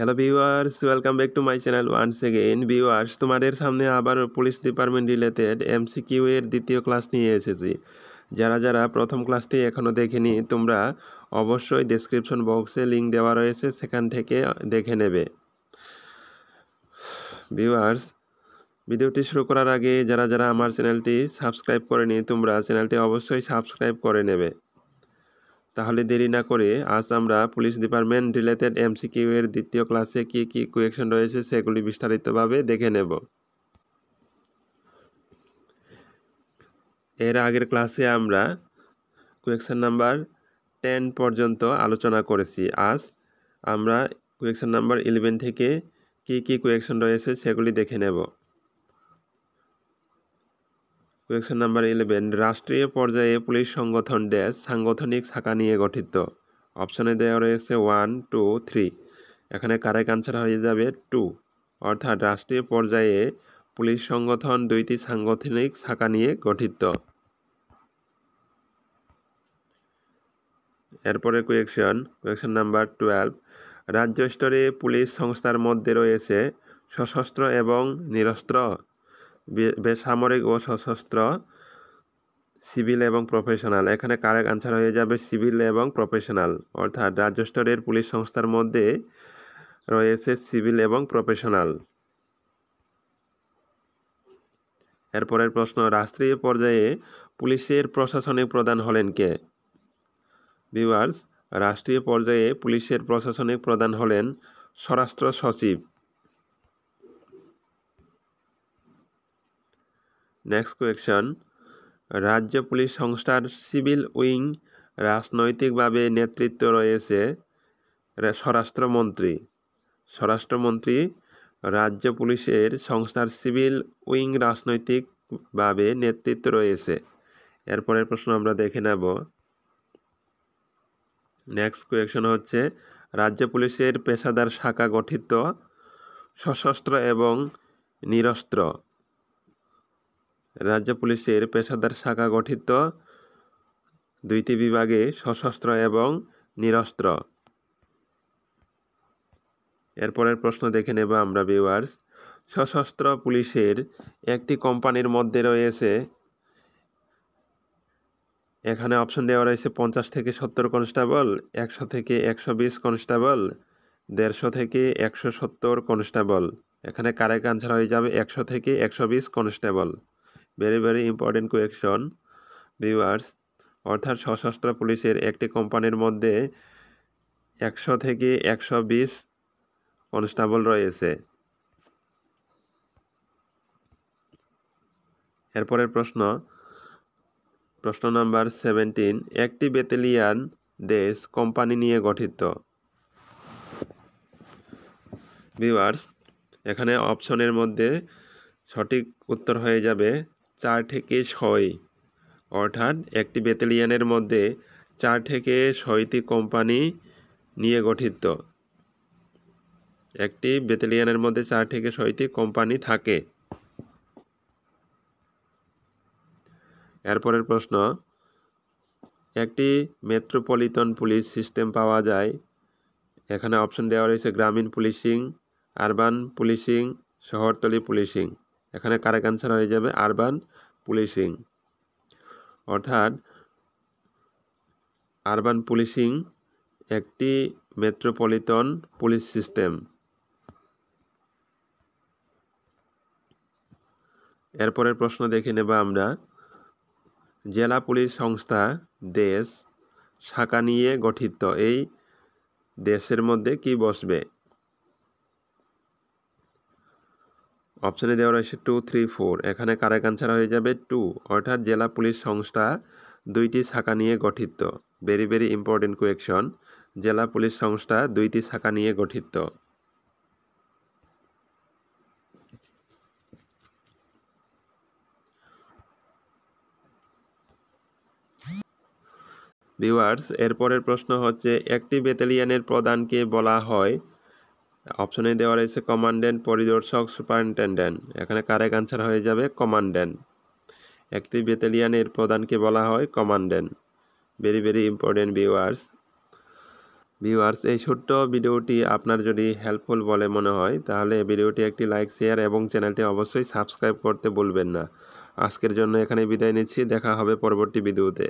hello viewers welcome back to my channel once again viewers তোমাদের সামনে আবার police department related MCQ এর দ্বিতীয় ক্লাস নিয়ে এসেছি যারা যারা প্রথম ক্লাসটি এখনও দেখেনি তোমরা অবশ্যই ডেসক্রিপশন বক্সে লিঙ্ক দেওয়া রয়েছে সেখান থেকে দেখে নেবে ভিউয়ার্স ভিডিওটি শুরু করার আগে যারা যারা আমার চ্যানেলটি সাবস্ক্রাইব করেনি তোমরা চ্যানেলটি অবশ্যই সাবস্ক্রাইব করে নেবে তাহলে দেরি না করে আজ আমরা পুলিশ ডিপার্টমেন্ট রিলেটেড এমসিকিউ এর দ্বিতীয় ক্লাসে কি কি কোয়েকশন রয়েছে সেগুলি বিস্তারিতভাবে দেখে নেব এর আগের ক্লাসে আমরা কোয়েকশন নাম্বার টেন পর্যন্ত আলোচনা করেছি আজ আমরা কোয়েকশন নাম্বার ইলেভেন থেকে কি কি কোয়েকশন রয়েছে সেগুলি দেখে নেব কোয়েকশন নাম্বার ইলেভেন রাষ্ট্রীয় পর্যায়ে পুলিশ সংগঠন ড্যাশ সাংগঠনিক শাখা নিয়ে গঠিত অপশানে দেওয়া রয়েছে ওয়ান টু থ্রি এখানে কারেক্ট আনসার হয়ে যাবে টু অর্থাৎ রাষ্ট্রীয় পর্যায়ে পুলিশ সংগঠন দুইটি সাংগঠনিক শাখা নিয়ে গঠিত এরপরে কোয়েকশন কোয়েকশন নাম্বার টুয়েলভ রাজ্য স্তরে পুলিশ সংস্থার মধ্যে রয়েছে সশস্ত্র এবং নিরস্ত্র বেসামরিক ও সশস্ত্র সিভিল এবং প্রফেশনাল এখানে কারেক আনসার হয়ে যাবে সিভিল এবং প্রফেশনাল অর্থাৎ রাজ্য স্তরের পুলিশ সংস্থার মধ্যে রয়েছে সিভিল এবং প্রফেশনাল এরপরের প্রশ্ন রাষ্ট্রীয় পর্যায়ে পুলিশের প্রশাসনিক প্রধান হলেন কে ভিউয়ার্স রাষ্ট্রীয় পর্যায়ে পুলিশের প্রশাসনিক প্রধান হলেন স্বরাষ্ট্র সচিব নেক্সট কোয়েকশন রাজ্য পুলিশ সংস্থার সিভিল উইং রাজনৈতিকভাবে নেতৃত্ব রয়েছে স্বরাষ্ট্রমন্ত্রী স্বরাষ্ট্রমন্ত্রী রাজ্য পুলিশের সংস্থার সিভিল উইং রাজনৈতিকভাবে নেতৃত্ব রয়েছে এরপরের প্রশ্ন আমরা দেখে নেব নেক্সট কোয়েকশন হচ্ছে রাজ্য পুলিশের পেশাদার শাখা গঠিত সশস্ত্র এবং নিরস্ত্র রাজ্য পুলিশের পেশাদার শাখা গঠিত দুইটি বিভাগে সশস্ত্র এবং নিরস্ত্র এরপরের প্রশ্ন দেখে নেব আমরা বিওয়ার্স সশস্ত্র পুলিশের একটি কোম্পানির মধ্যে রয়েছে এখানে অপশন দেওয়া রয়েছে পঞ্চাশ থেকে সত্তর কনস্টেবল একশো থেকে একশো বিশ কনস্টেবল দেড়শো থেকে একশো সত্তর কনস্টেবল এখানে কারেক্ট আনসার হয়ে যাবে একশো থেকে একশো বিশ constable very very important question viewers অর্থাৎ সশস্ত্র পুলিশের একটি কোম্পানির মধ্যে একশো থেকে একশো বিশ কনস্টেবল রয়েছে এরপরের প্রশ্ন প্রশ্ন নাম্বার সেভেন্টিন একটি বেতেলিয়ান দেশ কোম্পানি নিয়ে গঠিত ভিউয়ার্স এখানে অপশনের মধ্যে সঠিক উত্তর হয়ে যাবে চার থেকে ছয় অর্থাৎ একটি ব্যাটালিয়ানের মধ্যে চার থেকে ছয়টি কোম্পানি নিয়ে গঠিত একটি ব্যাটালিয়ানের মধ্যে চার থেকে ছয়টি কোম্পানি থাকে এরপরের প্রশ্ন একটি মেট্রোপলিটন পুলিশ সিস্টেম পাওয়া যায় এখানে অপশন দেওয়া রয়েছে গ্রামীণ পুলিশিং আরবান পুলিশিং শহরতলি পুলিশিং এখানে কারেক্ট অ্যান্সার হয়ে যাবে আরবান পুলিশিং অর্থাৎ আরবান পুলিশিং একটি মেট্রোপলিটন পুলিশ সিস্টেম এরপরের প্রশ্ন দেখে নেব আমরা জেলা পুলিশ সংস্থা দেশ শাখা নিয়ে গঠিত এই দেশের মধ্যে কি বসবে অপশানে দেওয়া রয়েছে টু থ্রি ফোর এখানে কারেক্ট আনসার হয়ে যাবে টু অর্থাৎ জেলা পুলিশ সংস্থা দুইটি শাখা নিয়ে গঠিত ভেরি ভেরি ইম্পর্টেন্ট কোয়েকশন জেলা পুলিশ সংস্থা দুইটি শাখা নিয়ে গঠিত ভিউয়ার্স এরপরের প্রশ্ন হচ্ছে একটি ব্যাটালিয়ানের প্রধানকে বলা হয় অপশনে দেওয়া রয়েছে কমান্ডেন্ট পরিদর্শক সুপারিনটেন্ডেন্ট এখানে কারেক্ট আনসার হয়ে যাবে কমান্ডেন্ট একটি বেতালিয়ানের প্রধানকে বলা হয় commandant very very important viewers viewers এই ছোট্ট ভিডিওটি আপনার যদি হেল্পফুল বলে মনে হয় তাহলে ভিডিওটি একটি লাইক শেয়ার এবং চ্যানেলটি অবশ্যই সাবস্ক্রাইব করতে বলবেন না আজকের জন্য এখানে বিদায় নিচ্ছি দেখা হবে পরবর্তী ভিডিওতে